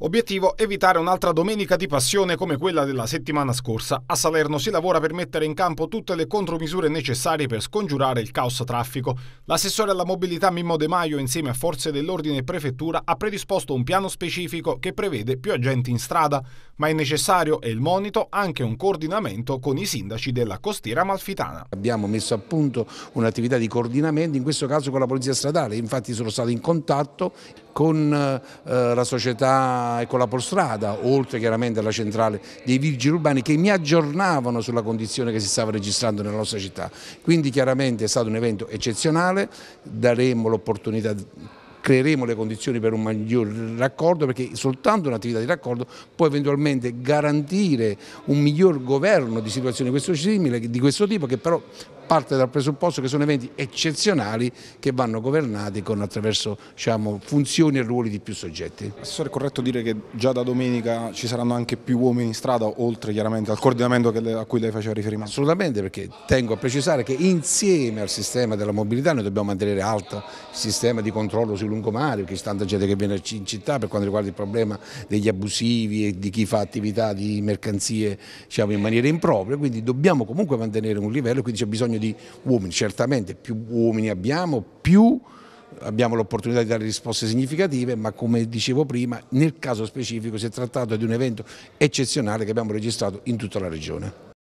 Obiettivo evitare un'altra domenica di passione come quella della settimana scorsa. A Salerno si lavora per mettere in campo tutte le contromisure necessarie per scongiurare il caos traffico. L'assessore alla mobilità Mimmo De Maio insieme a forze dell'ordine e prefettura ha predisposto un piano specifico che prevede più agenti in strada, ma è necessario e il monito anche un coordinamento con i sindaci della costiera malfitana. Abbiamo messo a punto un'attività di coordinamento, in questo caso con la polizia stradale, infatti sono stato in contatto con eh, la società Polstrada, oltre chiaramente alla centrale dei vigili urbani che mi aggiornavano sulla condizione che si stava registrando nella nostra città. Quindi chiaramente è stato un evento eccezionale, daremo l'opportunità creeremo le condizioni per un maggior raccordo perché soltanto un'attività di raccordo può eventualmente garantire un miglior governo di situazioni di questo tipo che però parte dal presupposto che sono eventi eccezionali che vanno governati con, attraverso diciamo, funzioni e ruoli di più soggetti. Assessore, è corretto dire che già da domenica ci saranno anche più uomini in strada, oltre chiaramente al coordinamento a cui lei faceva riferimento? Assolutamente, perché tengo a precisare che insieme al sistema della mobilità noi dobbiamo mantenere alto il sistema di controllo sui lunghi lungomare, perché c'è tanta gente che viene in città per quanto riguarda il problema degli abusivi e di chi fa attività di mercanzie diciamo, in maniera impropria, quindi dobbiamo comunque mantenere un livello, quindi c'è bisogno di uomini, certamente più uomini abbiamo, più abbiamo l'opportunità di dare risposte significative, ma come dicevo prima, nel caso specifico si è trattato di un evento eccezionale che abbiamo registrato in tutta la regione.